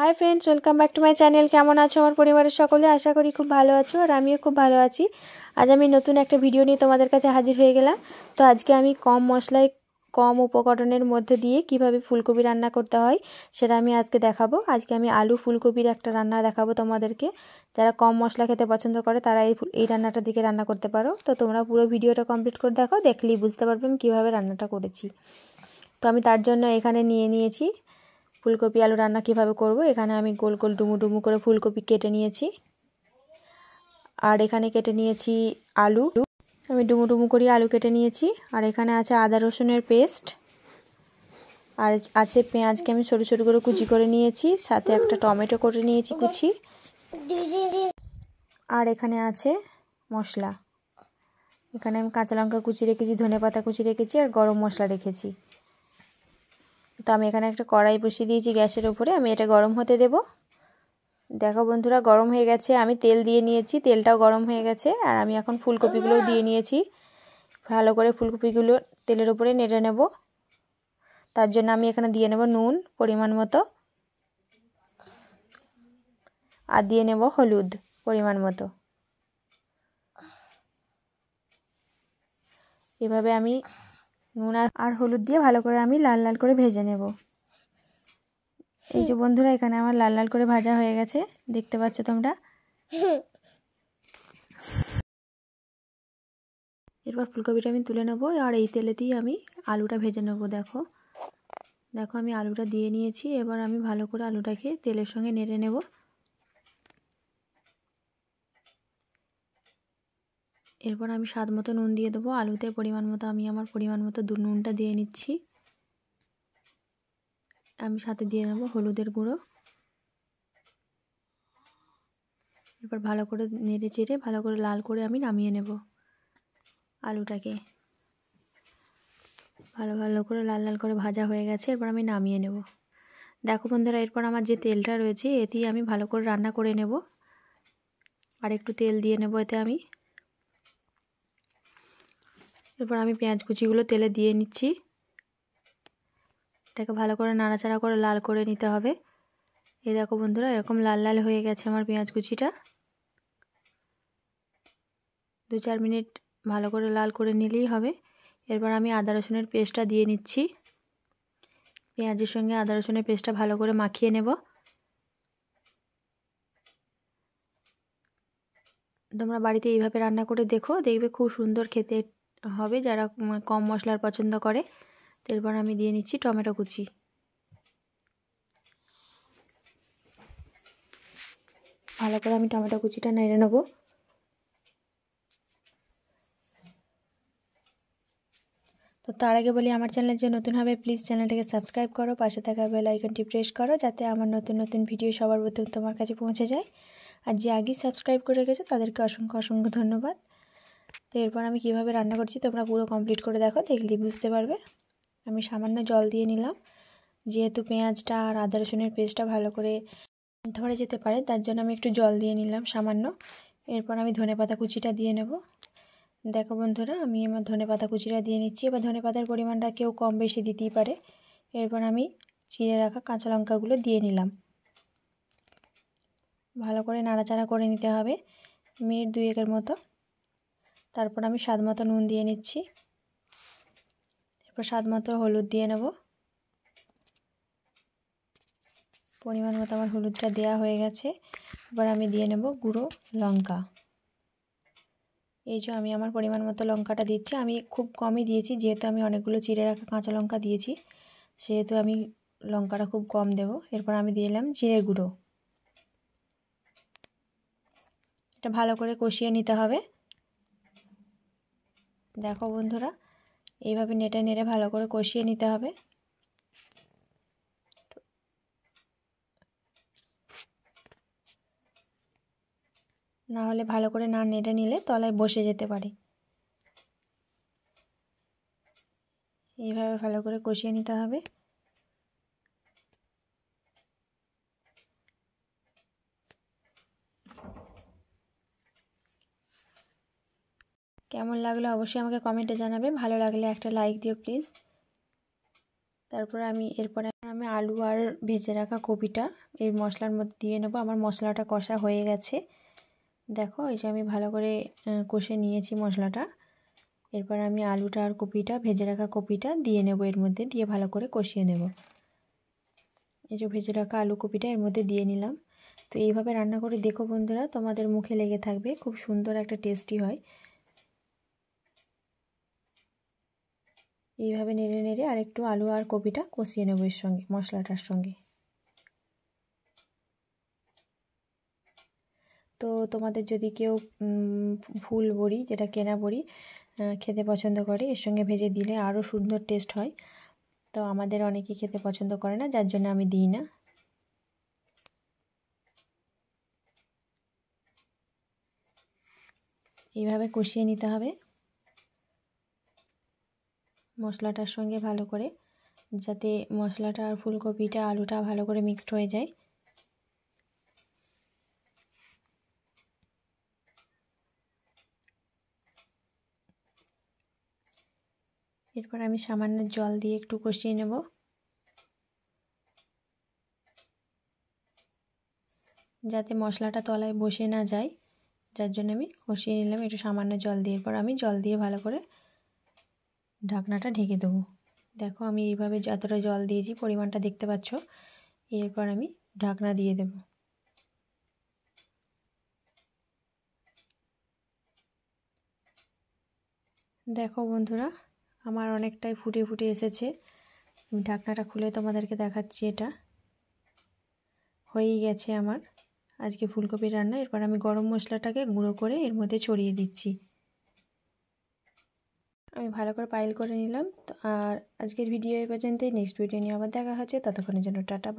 high friends welcome back to my channel কেমন আছো আমার পরিবারের সকলে আশা করি খুব ভালো আছো আর আমিও খুব ভালো আছি আজ আমি নতুন একটা ভিডিও নিয়ে তোমাদের কাছে হাজির হয়ে গেলাম তো আজকে আমি কম মশলায় কম উপকরণের মধ্যে দিয়ে কিভাবে ফুলকপি রান্না করতে হয় সেটা আমি আজকে দেখাবো আজকে আমি আলু ফুলকপির একটা রান্না দেখাবো তোমাদেরকে যারা কম মশলা খেতে পছন্দ করে তারা এই এই রান্নাটার দিকে রান্না করতে পারো তো তোমরা পুরো ভিডিওটা কমপ্লিট করে দেখো দেখলেই বুঝতে পারবে আমি কীভাবে রান্নাটা করেছি তো আমি তার জন্য এখানে নিয়ে নিয়েছি ফুলকপি আলু রান্না কিভাবে করব এখানে আমি গোল গোল ডুমু ডুমু করে ফুলকপি কেটে নিয়েছি আর এখানে কেটে নিয়েছি আলু আমি ডুমু ডুমু করে আলু কেটে নিয়েছি আর এখানে আছে আদা রসুনের পেস্ট আর আছে পেঁয়াজকে আমি সরু সরু করে কুচি করে নিয়েছি সাথে একটা টমেটো করে নিয়েছি কুচি আর এখানে আছে মশলা এখানে আমি কাঁচা লঙ্কা কুচি রেখেছি ধনে পাতা কুচি রেখেছি আর গরম মশলা রেখেছি তো আমি এখানে একটা কড়াই বসিয়ে দিয়েছি গ্যাসের উপরে আমি এটা গরম হতে দেব দেখো বন্ধুরা গরম হয়ে গেছে আমি তেল দিয়ে নিয়েছি তেলটাও গরম হয়ে গেছে আর আমি এখন ফুলকপিগুলোও দিয়ে নিয়েছি ভালো করে ফুলকপিগুলো তেলের উপরে নেড়ে নেব তার জন্য আমি এখানে দিয়ে নেব নুন পরিমাণ মতো আর দিয়ে নেব হলুদ পরিমাণ মতো এভাবে আমি নুন আর আর হলুদ দিয়ে ভালো করে আমি লাল লাল করে ভেজে নেব এই যে বন্ধুরা এখানে আমার লাল লাল করে ভাজা হয়ে গেছে দেখতে পাচ্ছ তোমরা এরপর ফুলকপিটা আমি তুলে নেবো আর এই তেলে দিয়ে আমি আলুটা ভেজে নেবো দেখো দেখো আমি আলুটা দিয়ে নিয়েছি এবার আমি ভালো করে আলুটাকে তেলের সঙ্গে নেড়ে নেবো এরপর আমি স্বাদ মতো নুন দিয়ে দেবো আলুতে পরিমাণ মতো আমি আমার পরিমাণ মতো দু নুনটা দিয়ে নিচ্ছি আমি সাথে দিয়ে নেবো হলুদের গুঁড়ো এরপর ভালো করে নেড়ে চেড়ে ভালো করে লাল করে আমি নামিয়ে নেব আলুটাকে ভালো ভালো করে লাল লাল করে ভাজা হয়ে গেছে এরপর আমি নামিয়ে নেব দেখো বন্ধুরা এরপর আমার যে তেলটা রয়েছে এতেই আমি ভালো করে রান্না করে নেব আর একটু তেল দিয়ে নেব এতে আমি এরপর আমি পেঁয়াজ কুচিগুলো তেলে দিয়ে নিচ্ছি এটাকে ভালো করে নাড়াচাড়া করে লাল করে নিতে হবে এই দেখো বন্ধুরা এরকম লাল লাল হয়ে গেছে আমার পেঁয়াজ কুচিটা দু চার মিনিট ভালো করে লাল করে নিলেই হবে এরপর আমি আদা রসুনের পেস্টটা দিয়ে নিচ্ছি পেঁয়াজের সঙ্গে আদা রসুনের পেস্টটা ভালো করে মাখিয়ে নেব তোমরা বাড়িতে এইভাবে রান্না করে দেখো দেখবে খুব সুন্দর খেতে হবে যারা কম মশলার পছন্দ করে তারপর এরপর আমি দিয়ে নিচ্ছি টমেটো কুচি ভালো করে আমি টমেটো কুচিটা নেড়ে নেবো তো তার আগে বলি আমার চ্যানেল যে নতুন হবে প্লিজ চ্যানেলটাকে সাবস্ক্রাইব করো পাশে থাকা বেল আইকনটি প্রেস করো যাতে আমার নতুন নতুন ভিডিও সবার প্রথম তোমার কাছে পৌঁছে যায় আর যে আগেই সাবস্ক্রাইব করে গেছো তাদেরকে অসংখ্য অসংখ্য ধন্যবাদ তো এরপর আমি কিভাবে রান্না করছি তোমরা পুরো কমপ্লিট করে দেখো দেখলি বুঝতে পারবে আমি সামান্য জল দিয়ে নিলাম যেহেতু পেঁয়াজটা আর আদা রসুনের পেস্টটা ভালো করে ধরে যেতে পারে তার জন্য আমি একটু জল দিয়ে নিলাম সামান্য এরপর আমি ধনে পাতা কুচিটা দিয়ে নেব দেখো বন্ধুরা আমি আমার ধনে পাতা কুচিটা দিয়ে নিচ্ছি এবার ধনে পাতার পরিমাণটা কেউ কম বেশি দিতেই পারে এরপর আমি চিড়ে রাখা কাঁচা লঙ্কাগুলো দিয়ে নিলাম ভালো করে নাড়াচাড়া করে নিতে হবে মিনিট দুয়েকের মতো তারপর আমি স্বাদ মতো নুন দিয়ে নিচ্ছি এরপর স্বাদ মতো হলুদ দিয়ে নেব পরিমাণ মতো আমার হলুদটা দেয়া হয়ে গেছে এবার আমি দিয়ে নেব গুঁড়ো লঙ্কা এই যে আমি আমার পরিমাণ মতো লঙ্কাটা দিচ্ছি আমি খুব কমই দিয়েছি যেহেতু আমি অনেকগুলো চিড়ে রাখা কাঁচা লঙ্কা দিয়েছি সেহেতু আমি লঙ্কাটা খুব কম দেব এরপর আমি দিয়ে এলাম জিরে গুঁড়ো এটা ভালো করে কষিয়ে নিতে হবে দেখো বন্ধুরা এইভাবে নেটে নেড়ে ভালো করে কষিয়ে নিতে হবে না হলে ভালো করে না নেড়ে নিলে তলায় বসে যেতে পারে এইভাবে ভালো করে কষিয়ে নিতে হবে কেমন লাগলো অবশ্যই আমাকে কমেন্টে জানাবে ভালো লাগলে একটা লাইক দিও প্লিজ তারপর আমি এরপরে আমি আলু আর ভেজে রাখা কপিটা এই মশলার মধ্যে দিয়ে নেবো আমার মশলাটা কষা হয়ে গেছে দেখো এই যে আমি ভালো করে কষে নিয়েছি মশলাটা এরপর আমি আলুটা আর কপিটা ভেজে রাখা কপিটা দিয়ে নেব এর মধ্যে দিয়ে ভালো করে কষিয়ে নেব এই যে ভেজে রাখা আলু কপিটা এর মধ্যে দিয়ে নিলাম তো এইভাবে রান্না করে দেখো বন্ধুরা তোমাদের মুখে লেগে থাকবে খুব সুন্দর একটা টেস্টি হয় এইভাবে নেড়ে নেড়ে আর একটু আলু আর কপিটা কষিয়ে নেব এর সঙ্গে মশলাটার সঙ্গে তো তোমাদের যদি কেউ ফুল বড়ি যেটা কেনা বড়ি খেতে পছন্দ করে এর সঙ্গে ভেজে দিলে আরও সুন্দর টেস্ট হয় তো আমাদের অনেকে খেতে পছন্দ করে না যার জন্য আমি দিই না এইভাবে কষিয়ে নিতে হবে মশলাটার সঙ্গে ভালো করে যাতে মশলাটা আর ফুলকপিটা আলুটা ভালো করে মিক্সড হয়ে যায় এরপর আমি সামান্য জল দিয়ে একটু কষিয়ে নেব যাতে মশলাটা তলায় বসে না যায় যার জন্য আমি কষিয়ে নিলাম একটু সামান্য জল দিয়ে এরপর আমি জল দিয়ে ভালো করে ঢাকনাটা ঢেকে দেবো দেখো আমি এইভাবে যতটা জল দিয়েছি পরিমাণটা দেখতে পাচ্ছ এরপর আমি ঢাকনা দিয়ে দেব দেখো বন্ধুরা আমার অনেকটাই ফুটে ফুটে এসেছে আমি ঢাকনাটা খুলে তোমাদেরকে দেখাচ্ছি এটা হয়েই গেছে আমার আজকে ফুলকপির রান্না এরপর আমি গরম মশলাটাকে গুঁড়ো করে এর মধ্যে ছড়িয়ে দিচ্ছি আমি ভালো করে পাইল করে নিলাম আর আজকের ভিডিও এ পর্যন্তই নেক্সট ভিডিও নিয়ে আবার দেখা হচ্ছে ততক্ষণের জন্য টাটা